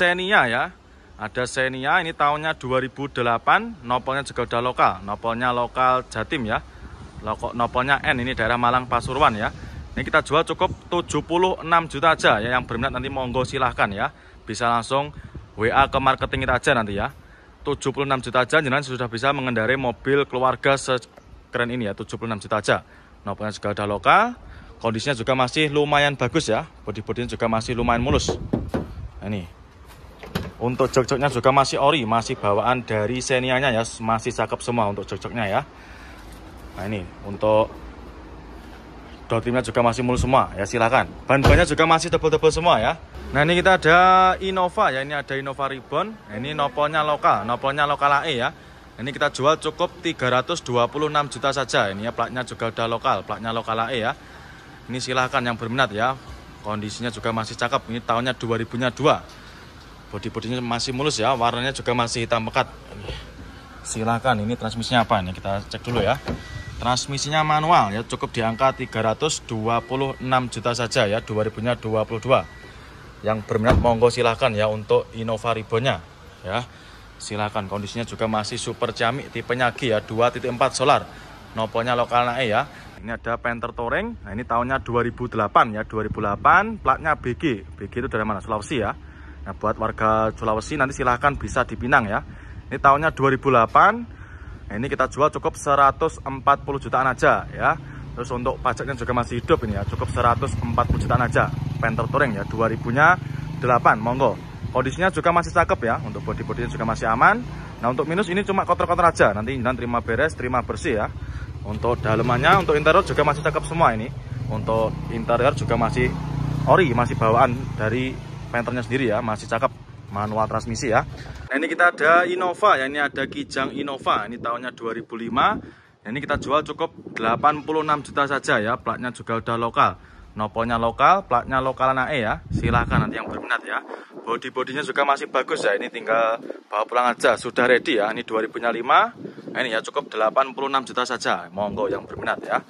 Xenia ya. Ada Xenia ini tahunnya 2008, nopolnya juga udah lokal, nopolnya lokal Jatim ya. nopolnya N ini daerah Malang Pasuruan ya. Ini kita jual cukup 76 juta aja ya yang berminat nanti monggo silahkan ya. Bisa langsung WA ke marketing kita aja nanti ya. 76 juta aja jangan sudah bisa mengendarai mobil keluarga sekeren ini ya 76 juta aja. Nopolnya juga udah lokal, kondisinya juga masih lumayan bagus ya bodi bodinya juga masih lumayan mulus Nah, ini untuk jok-joknya juga masih ori, masih bawaan dari xenia ya, masih cakep semua untuk jok-joknya ya. Nah ini untuk dotimnya juga masih mulus semua ya Silakan. Bahan-bahannya juga masih tebal-tebal semua ya. Nah ini kita ada Innova ya, ini ada Innova Ribbon. Nah, ini nopolnya lokal, nopolnya lokal AE ya. Nah, ini kita jual cukup 326 juta saja. Ini ya platnya juga udah lokal, platnya lokal AE ya. Ini silahkan yang berminat ya. Kondisinya juga masih cakep. Ini tahunnya 2002 Bodi bodinya masih mulus ya warnanya juga masih hitam pekat Silakan, ini transmisinya apa ini kita cek dulu ya transmisinya manual ya cukup di angka 326 juta saja ya 2000 nya 22 yang berminat monggo silahkan ya untuk Innova Ribonya ya silahkan kondisinya juga masih super ciamik tipenya G ya 2.4 solar noponya lokal nae ya ini ada Panther Touring nah ini tahunnya 2008 ya 2008 platnya BG BG itu dari mana Sulawesi ya Nah, buat warga Sulawesi nanti silahkan bisa dipinang ya. Ini tahunnya 2008. Nah, ini kita jual cukup 140 jutaan aja ya. Terus untuk pajaknya juga masih hidup ini ya, cukup 140 jutaan aja. Panther Touring ya, 2000-nya 8, monggo. Kondisinya juga masih cakep ya, untuk body-bodinya juga masih aman. Nah, untuk minus ini cuma kotor-kotor aja. Nanti jangan terima beres, terima bersih ya. Untuk dalemannya, untuk interior juga masih cakep semua ini. Untuk interior juga masih ori, masih bawaan dari Penternya sendiri ya, masih cakep manual transmisi ya. Nah ini kita ada Innova ya, ini ada Kijang Innova, ini tahunnya 2005. Nah, ini kita jual cukup 86 juta saja ya, platnya juga udah lokal. noponya lokal, platnya lokal anak E ya. Silahkan nanti yang berminat ya. Body-bodinya juga masih bagus ya. Ini tinggal bawa pulang aja. Sudah ready ya. Ini 2005. Nah, ini ya cukup 86 juta saja. Monggo yang berminat ya.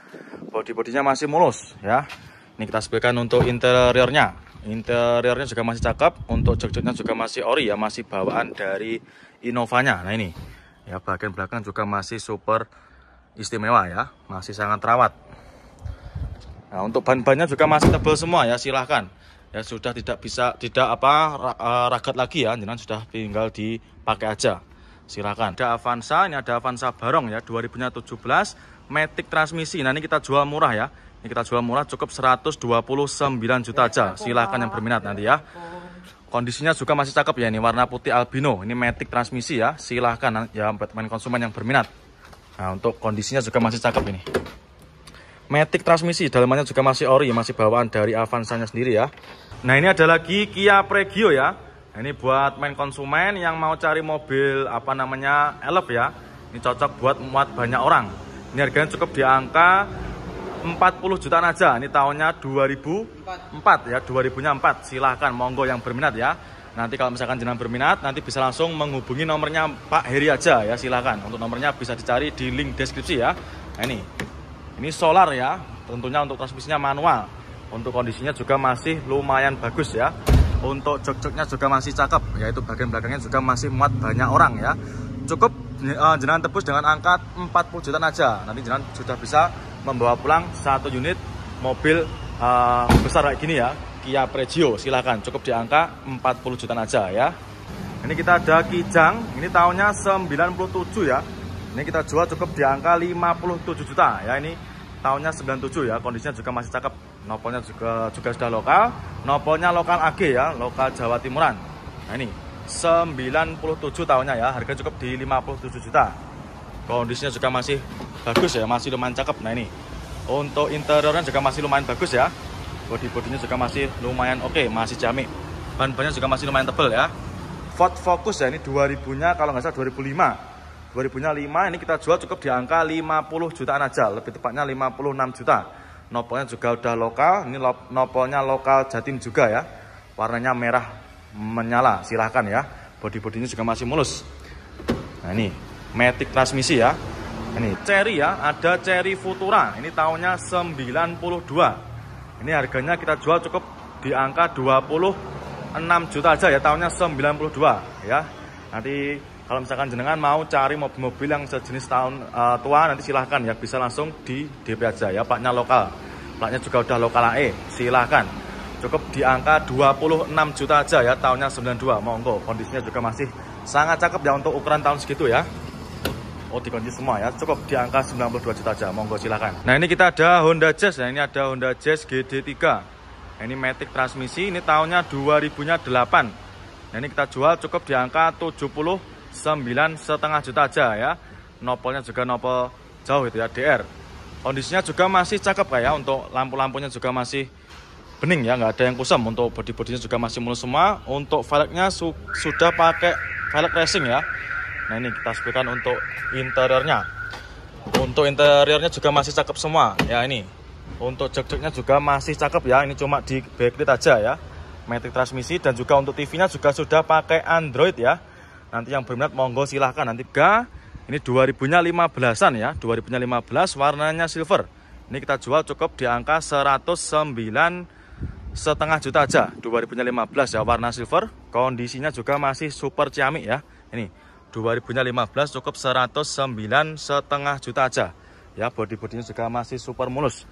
Body-bodinya masih mulus ya. Ini kita sebutkan untuk interiornya. Interiornya juga masih cakep, untuk jok-joknya juga masih ori ya, masih bawaan dari Innova-nya Nah ini, ya bagian belakang juga masih super istimewa ya, masih sangat terawat. Nah untuk ban-bannya juga masih tebal semua ya, silahkan. Ya sudah tidak bisa, tidak apa eh, ragat lagi ya, jangan sudah tinggal dipakai aja. Silahkan. Ada Avanza, ini ada Avanza Barong ya, 2017, Matic transmisi. Nah ini kita jual murah ya, ini kita jual murah cukup 129 juta aja. Silahkan yang berminat nanti ya. Kondisinya juga masih cakep ya ini warna putih albino. Ini matic transmisi ya. Silahkan ya main konsumen yang berminat. Nah untuk kondisinya juga masih cakep ini. Matic transmisi dalamannya juga masih ori masih bawaan dari Avanza-nya sendiri ya. Nah ini ada lagi Kia Pregio ya. Nah, ini buat main konsumen yang mau cari mobil apa namanya Elf ya. Ini cocok buat muat banyak orang. Ini harganya cukup di angka 40 jutaan aja. Ini tahunnya 2004 4. ya, 2000 4. Silahkan monggo yang berminat ya. Nanti kalau misalkan jenang berminat, nanti bisa langsung menghubungi nomornya Pak Heri aja ya, silahkan. Untuk nomornya bisa dicari di link deskripsi ya. Nah ini, ini solar ya, tentunya untuk transmisinya manual. Untuk kondisinya juga masih lumayan bagus ya. Untuk jok juga masih cakep, yaitu bagian belakangnya juga masih muat banyak orang ya. Cukup uh, eh, jenang tebus dengan angkat 40 jutaan aja. Nanti jenang sudah bisa membawa pulang satu unit mobil uh, besar kayak gini ya Kia Pregio silahkan cukup di angka 40 juta aja ya ini kita ada Kijang ini tahunnya 97 ya ini kita jual cukup di angka 57 juta ya ini tahunnya 97 ya kondisinya juga masih cakep nopolnya juga juga sudah lokal nopolnya lokal AG ya lokal Jawa Timuran nah ini 97 tahunnya ya harga cukup di 57 juta kondisinya juga masih bagus ya masih lumayan cakep nah ini untuk interiornya juga masih lumayan bagus ya body-bodinya juga masih lumayan oke okay, masih jamik ban-bannya juga masih lumayan tebel ya Ford Focus ya ini 2000 nya kalau nggak salah 2005 2000 nya 5 ini kita jual cukup di angka 50 jutaan aja lebih tepatnya 56 juta nopolnya juga udah lokal ini nopolnya lokal jatim juga ya warnanya merah menyala silahkan ya body-bodinya juga masih mulus nah ini Matic transmisi ya. Ini Cherry ya, ada Cherry Futura. Ini tahunnya 92. Ini harganya kita jual cukup di angka 26 juta aja ya, tahunnya 92 ya. Nanti kalau misalkan jenengan mau cari mobil-mobil yang sejenis tahun uh, tua nanti silahkan ya bisa langsung di DP aja ya platnya lokal platnya juga udah lokal AE silahkan cukup di angka 26 juta aja ya tahunnya 92 monggo kondisinya juga masih sangat cakep ya untuk ukuran tahun segitu ya Oh dikunci semua ya, cukup di angka 92 juta aja, monggo silahkan Nah ini kita ada Honda Jazz, nah ini ada Honda Jazz GD3 nah, Ini Matic transmisi, ini tahunnya 2008. Nah ini kita jual cukup di angka 79 setengah juta aja ya Nopolnya juga nopol jauh itu ya, DR Kondisinya juga masih cakep kayak ya, untuk lampu-lampunya juga masih bening ya nggak ada yang kusam untuk bodi bodinya juga masih mulus semua untuk velgnya su sudah pakai velg racing ya Nah ini kita sebutkan untuk interiornya. Untuk interiornya juga masih cakep semua. Ya ini. Untuk jok-joknya juga masih cakep ya. Ini cuma di backlit aja ya. Metrik transmisi dan juga untuk TV-nya juga sudah pakai Android ya. Nanti yang berminat monggo silahkan. Nanti ga ini 2000-nya 15-an ya. 2000-nya 15 warnanya silver. Ini kita jual cukup di angka 109 setengah juta aja 2015 ya warna silver kondisinya juga masih super ciamik ya ini 2015 cukup 109 setengah juta aja ya body bodinya juga masih super mulus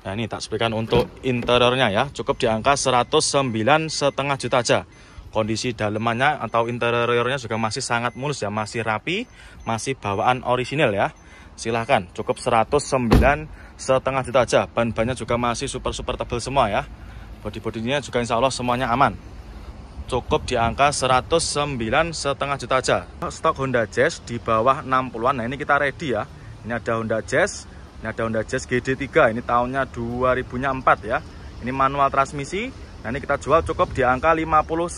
nah ini tak sebutkan untuk interiornya ya cukup di angka 109 setengah juta aja kondisi dalemannya atau interiornya juga masih sangat mulus ya masih rapi masih bawaan orisinil ya silahkan cukup 109 setengah juta aja ban-bannya juga masih super super tebal semua ya body bodinya juga insya Allah semuanya aman cukup di angka 109 setengah juta aja stok Honda Jazz di bawah 60-an nah ini kita ready ya ini ada Honda Jazz ini ada Honda Jazz GD3 ini tahunnya 2004 ya ini manual transmisi nah ini kita jual cukup di angka 59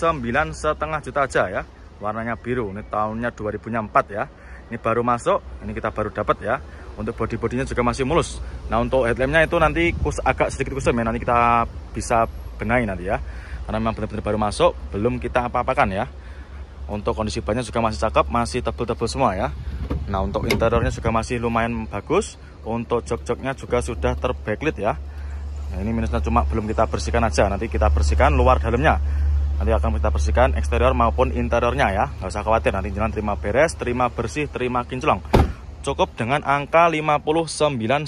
setengah juta aja ya warnanya biru ini tahunnya 2004 ya ini baru masuk ini kita baru dapat ya untuk body-bodinya juga masih mulus nah untuk headlampnya itu nanti agak sedikit kusam ya nanti kita bisa benahi nanti ya karena memang benar-benar baru masuk belum kita apa-apakan ya untuk kondisi bannya juga masih cakep masih tebel-tebel semua ya nah untuk interiornya juga masih lumayan bagus untuk jok-joknya juga sudah terbacklit ya nah, ini minusnya cuma belum kita bersihkan aja nanti kita bersihkan luar dalamnya nanti akan kita bersihkan eksterior maupun interiornya ya nggak usah khawatir nanti jalan terima beres terima bersih terima kinclong cukup dengan angka 59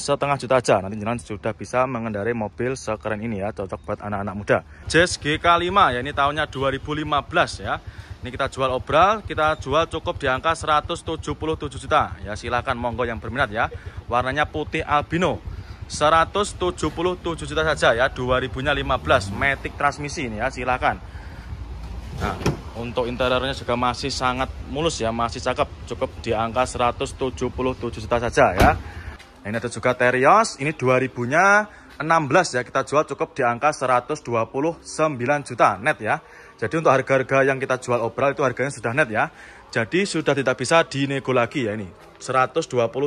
setengah juta aja nanti jalan sudah bisa mengendarai mobil sekeren ini ya cocok buat anak-anak muda Jazz GK5 ya ini tahunnya 2015 ya ini kita jual obral kita jual cukup di angka 177 juta ya silahkan monggo yang berminat ya warnanya putih albino 177 juta saja ya 2015 Matic transmisi ini ya silahkan nah untuk interiornya juga masih sangat mulus ya, masih cakep. Cukup di angka 177 juta saja ya. ini ada juga Terios, ini 2000-nya 16 ya, kita jual cukup di angka 129 juta net ya. Jadi untuk harga-harga yang kita jual obral itu harganya sudah net ya. Jadi sudah tidak bisa dinego lagi ya ini. 129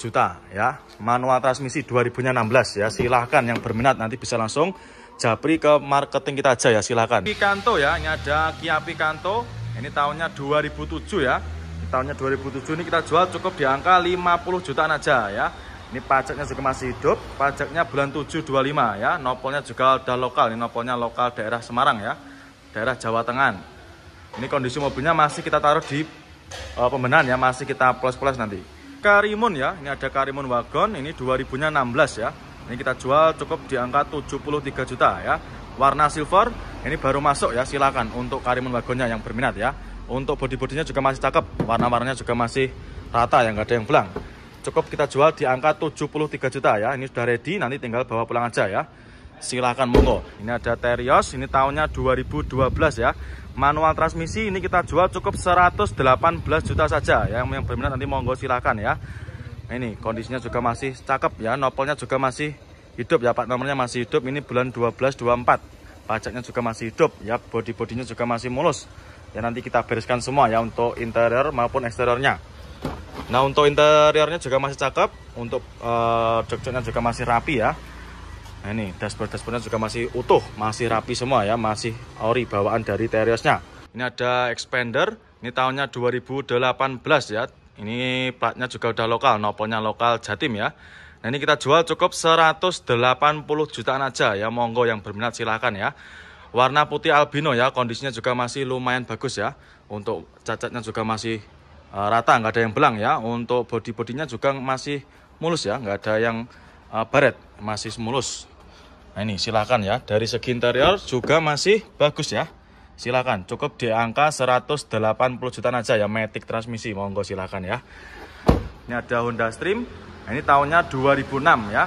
juta ya. Manual transmisi 2016 ya. Silahkan yang berminat nanti bisa langsung Japri ke marketing kita aja ya silahkan. Pikanto ya, ini ada Kia Pikanto. Ini tahunnya 2007 ya. ini tahunnya 2007 ini kita jual cukup di angka 50 jutaan aja ya. Ini pajaknya juga masih hidup, pajaknya bulan 725 ya. Nopolnya juga ada lokal, ini nopolnya lokal daerah Semarang ya. Daerah Jawa Tengah. Ini kondisi mobilnya masih kita taruh di uh, pembenahan ya, masih kita plus-plus nanti. Karimun ya, ini ada Karimun Wagon, ini 2016 ya. Ini kita jual cukup di angka 73 juta ya. Warna silver ini baru masuk ya silakan untuk karimun wagonnya yang berminat ya. Untuk bodi bodinya juga masih cakep, warna-warnanya juga masih rata yang nggak ada yang belang. Cukup kita jual di angka 73 juta ya. Ini sudah ready, nanti tinggal bawa pulang aja ya. Silakan monggo. Ini ada Terios, ini tahunnya 2012 ya. Manual transmisi ini kita jual cukup 118 juta saja ya. Yang berminat nanti monggo silakan ya ini kondisinya juga masih cakep ya nopolnya juga masih hidup ya Pak nomornya masih hidup ini bulan 1224 pajaknya juga masih hidup ya body-bodinya juga masih mulus ya nanti kita bereskan semua ya untuk interior maupun eksteriornya nah untuk interiornya juga masih cakep untuk uh, jok-joknya juga masih rapi ya nah, ini dashboard-dashboardnya juga masih utuh masih rapi semua ya masih ori bawaan dari Teriosnya ini ada expander ini tahunnya 2018 ya ini platnya juga udah lokal, noponya lokal Jatim ya. Nah ini kita jual cukup 180 jutaan aja ya, monggo yang berminat silahkan ya. Warna putih albino ya, kondisinya juga masih lumayan bagus ya. Untuk cacatnya juga masih eh, rata, nggak ada yang belang ya. Untuk body-bodinya juga masih mulus ya, nggak ada yang uh, baret, masih mulus. Nah ini silahkan ya, dari segi interior juga masih bagus ya silakan cukup di angka 180 juta aja ya Matic transmisi monggo silakan ya ini ada Honda Stream nah, ini tahunnya 2006 ya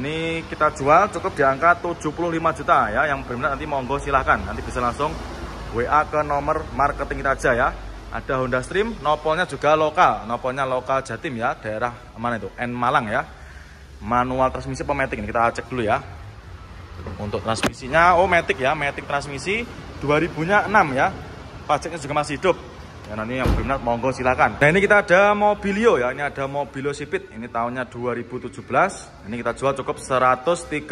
ini kita jual cukup di angka 75 juta ya yang berminat nanti monggo silakan nanti bisa langsung WA ke nomor marketing kita aja ya ada Honda Stream nopolnya juga lokal nopolnya lokal Jatim ya daerah mana itu N Malang ya manual transmisi pemetik ini kita cek dulu ya untuk transmisinya oh Matic ya Matic transmisi 2000-nya 6 ya. Pajaknya juga masih hidup. Ya, nanti yang berminat monggo silakan. Nah, ini kita ada Mobilio ya. Ini ada Mobilio Sipit. Ini tahunnya 2017. Ini kita jual cukup 138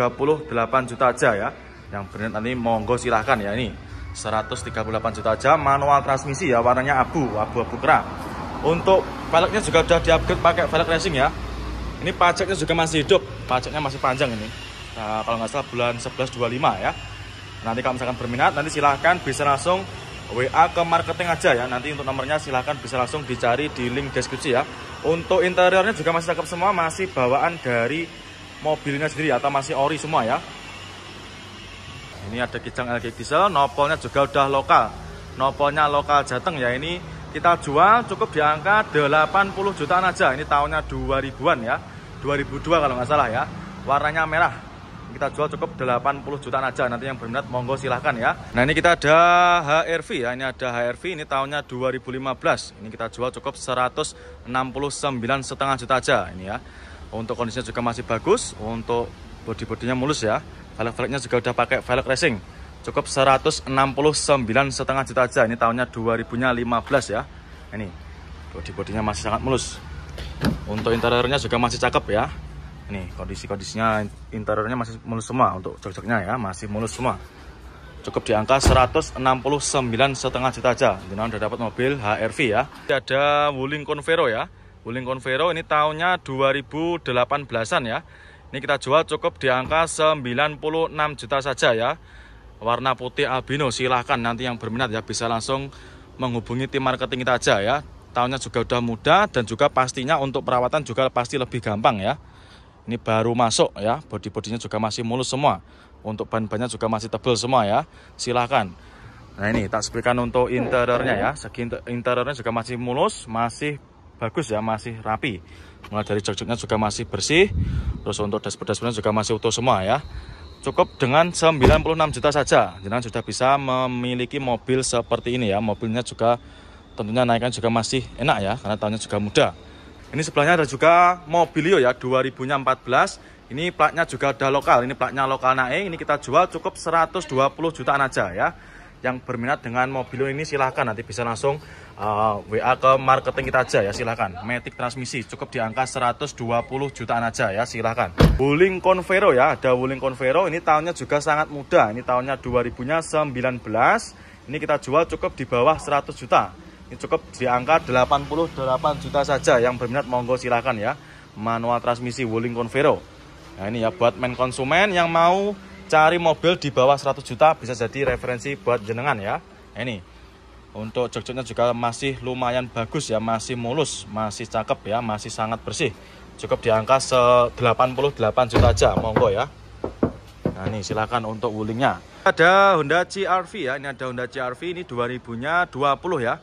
juta aja ya. Yang berminat nanti monggo silakan ya ini. 138 juta aja manual transmisi ya warnanya abu abu-abu kerah untuk velgnya juga sudah upgrade pakai velg racing ya ini pajaknya juga masih hidup pajaknya masih panjang ini nah, kalau nggak salah bulan 11 1125 ya Nanti kalau misalkan berminat, nanti silahkan bisa langsung WA ke marketing aja ya. Nanti untuk nomornya silahkan bisa langsung dicari di link deskripsi ya. Untuk interiornya juga masih cakep semua, masih bawaan dari mobilnya sendiri atau masih ori semua ya. Ini ada kijang LG diesel, nopolnya juga udah lokal. Nopolnya lokal Jateng ya ini kita jual cukup di angka 80 jutaan aja. Ini tahunnya 2000-an ya. 2002 kalau nggak salah ya. Warnanya merah kita jual cukup 80 jutaan aja nanti yang berminat monggo silahkan ya nah ini kita ada HRV ya ini ada HRV ini tahunnya 2015 ini kita jual cukup 169 setengah juta aja ini ya untuk kondisinya juga masih bagus untuk bodi bodinya mulus ya velg-velgnya juga udah pakai velg racing cukup 169 setengah juta aja ini tahunnya 2015 ya ini bodi bodinya masih sangat mulus untuk interiornya juga masih cakep ya Nih kondisi-kondisinya interiornya masih mulus semua untuk jok-joknya ya, masih mulus semua. Cukup di angka 169 setengah juta aja. Jadi udah dapat mobil HRV ya. Ini ada Wuling Convero ya. Wuling Convero ini tahunnya 2018-an ya. Ini kita jual cukup di angka 96 juta saja ya. Warna putih albino silahkan nanti yang berminat ya bisa langsung menghubungi tim marketing kita aja ya. Tahunnya juga udah muda dan juga pastinya untuk perawatan juga pasti lebih gampang ya. Ini baru masuk ya, bodi bodinya juga masih mulus semua. Untuk ban-bannya juga masih tebal semua ya. Silahkan. Nah ini tak sebutkan untuk interiornya ya. Segi interiornya juga masih mulus, masih bagus ya, masih rapi. Mulai dari jok-joknya juga masih bersih. Terus untuk dashboard-dashboardnya juga masih utuh semua ya. Cukup dengan 96 juta saja, jenang sudah bisa memiliki mobil seperti ini ya. Mobilnya juga tentunya naikkan juga masih enak ya, karena tahunnya juga mudah ini sebelahnya ada juga Mobilio ya 2014. Ini platnya juga ada lokal. Ini platnya lokal naik. Ini kita jual cukup 120 jutaan aja ya. Yang berminat dengan Mobilio ini silahkan nanti bisa langsung uh, eh, WA ke marketing kita aja ya silahkan. Matic transmisi cukup di angka 120 jutaan aja ya silahkan. Wuling Convero ya ada Wuling Convero. Ini tahunnya juga sangat muda. Ini tahunnya 2019. Ini kita jual cukup di bawah 100 juta ini cukup di angka 88 juta saja yang berminat monggo silakan ya. Manual transmisi Wuling Convero. Nah ini ya buat main konsumen yang mau cari mobil di bawah 100 juta bisa jadi referensi buat jenengan ya. Nah, ini untuk jok-joknya juga masih lumayan bagus ya, masih mulus, masih cakep ya, masih sangat bersih. Cukup di angka 88 juta aja, monggo ya. Nah ini silakan untuk wulingnya Ada Honda CRV ya Ini ada Honda CRV ini 2000 nya 20 ya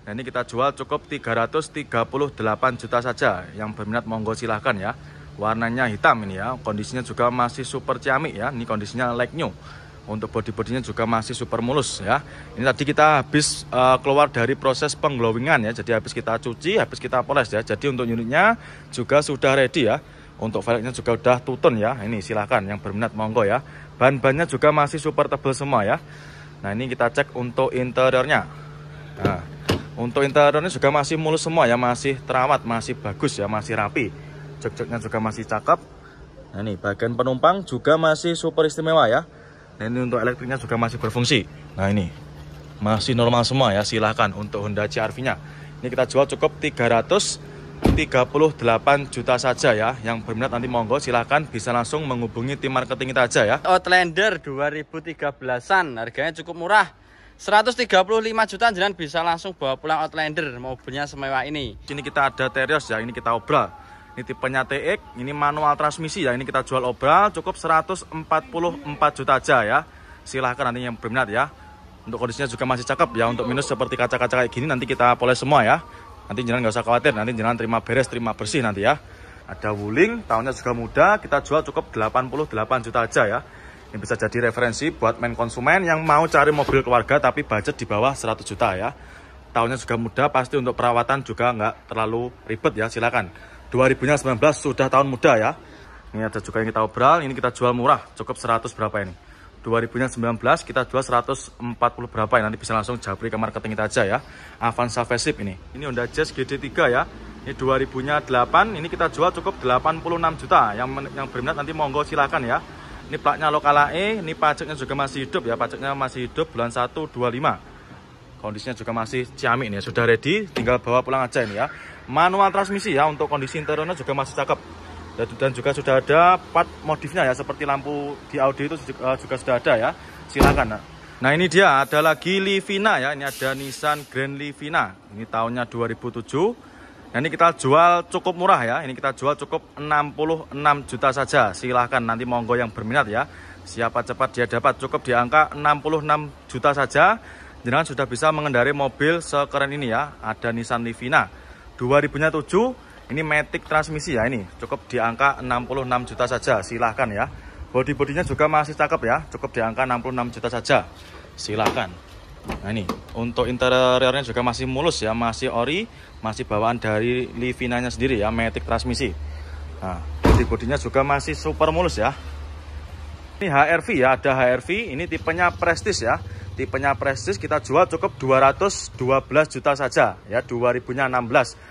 Nah, ini kita jual cukup 338 juta saja. Yang berminat monggo silahkan ya. Warnanya hitam ini ya. Kondisinya juga masih super ciamik ya. Ini kondisinya like new. Untuk body-bodinya juga masih super mulus ya. Ini tadi kita habis uh, keluar dari proses pengglowingan ya. Jadi habis kita cuci, habis kita poles ya. Jadi untuk unitnya juga sudah ready ya. Untuk velgnya juga udah tutun ya. Ini silahkan yang berminat monggo ya. bahan bannya juga masih super tebal semua ya. Nah, ini kita cek untuk interiornya. Nah, untuk interiornya juga masih mulus semua ya, masih terawat, masih bagus ya, masih rapi. Jok-joknya juga masih cakep. Nah ini bagian penumpang juga masih super istimewa ya. Nah ini untuk elektriknya juga masih berfungsi. Nah ini masih normal semua ya, silahkan untuk Honda crv nya Ini kita jual cukup 338 juta saja ya. Yang berminat nanti monggo silahkan bisa langsung menghubungi tim marketing kita aja ya. Outlander 2013-an harganya cukup murah. 135 juta jalan bisa langsung bawa pulang Outlander mobilnya semewah ini. Ini kita ada Terios ya, ini kita obral. Ini tipenya TX, ini manual transmisi ya, ini kita jual obral cukup 144 juta aja ya. Silahkan nanti yang berminat ya. Untuk kondisinya juga masih cakep ya, untuk minus seperti kaca-kaca kayak gini nanti kita poles semua ya. Nanti jalan nggak usah khawatir, nanti jalan terima beres, terima bersih nanti ya. Ada wuling, tahunnya juga muda, kita jual cukup 88 juta aja ya. Ini bisa jadi referensi buat main konsumen yang mau cari mobil keluarga tapi budget di bawah 100 juta ya. Tahunnya juga muda, pasti untuk perawatan juga nggak terlalu ribet ya, silakan. 2019 sudah tahun muda ya. Ini ada juga yang kita obral, ini kita jual murah, cukup 100 berapa ini. 2019 kita jual 140 berapa ini, nanti bisa langsung jabri ke marketing kita aja ya Avanza Vesip ini ini Honda Jazz GD3 ya ini 2008 ini kita jual cukup 86 juta yang yang berminat nanti monggo silakan ya ini platnya lokal AE, ini pajaknya juga masih hidup ya, pajaknya masih hidup bulan 1 25. Kondisinya juga masih ciamik nih, ya. sudah ready, tinggal bawa pulang aja ini ya. Manual transmisi ya untuk kondisi interiornya juga masih cakep. Dan juga sudah ada part modifnya ya, seperti lampu di Audi itu juga, eh, sudah ada ya. Silakan. Nah, ini dia ada lagi Livina ya, ini ada Nissan Grand Livina. Ini tahunnya 2007 Nah, ini kita jual cukup murah ya. Ini kita jual cukup 66 juta saja. Silahkan nanti monggo yang berminat ya. Siapa cepat dia dapat cukup di angka 66 juta saja. Jangan sudah bisa mengendari mobil sekeren ini ya. Ada Nissan Livina 2007. Ini Matic transmisi ya ini. Cukup di angka 66 juta saja. Silahkan ya. Body-bodinya juga masih cakep ya. Cukup di angka 66 juta saja. Silahkan. Nah ini untuk interiornya juga masih mulus ya, masih ori, masih bawaan dari Livinanya sendiri ya, Matic transmisi. Nah, body bodinya juga masih super mulus ya. Ini HRV ya, ada HRV, ini tipenya Prestis ya. Tipenya Prestis kita jual cukup 212 juta saja ya, 2016.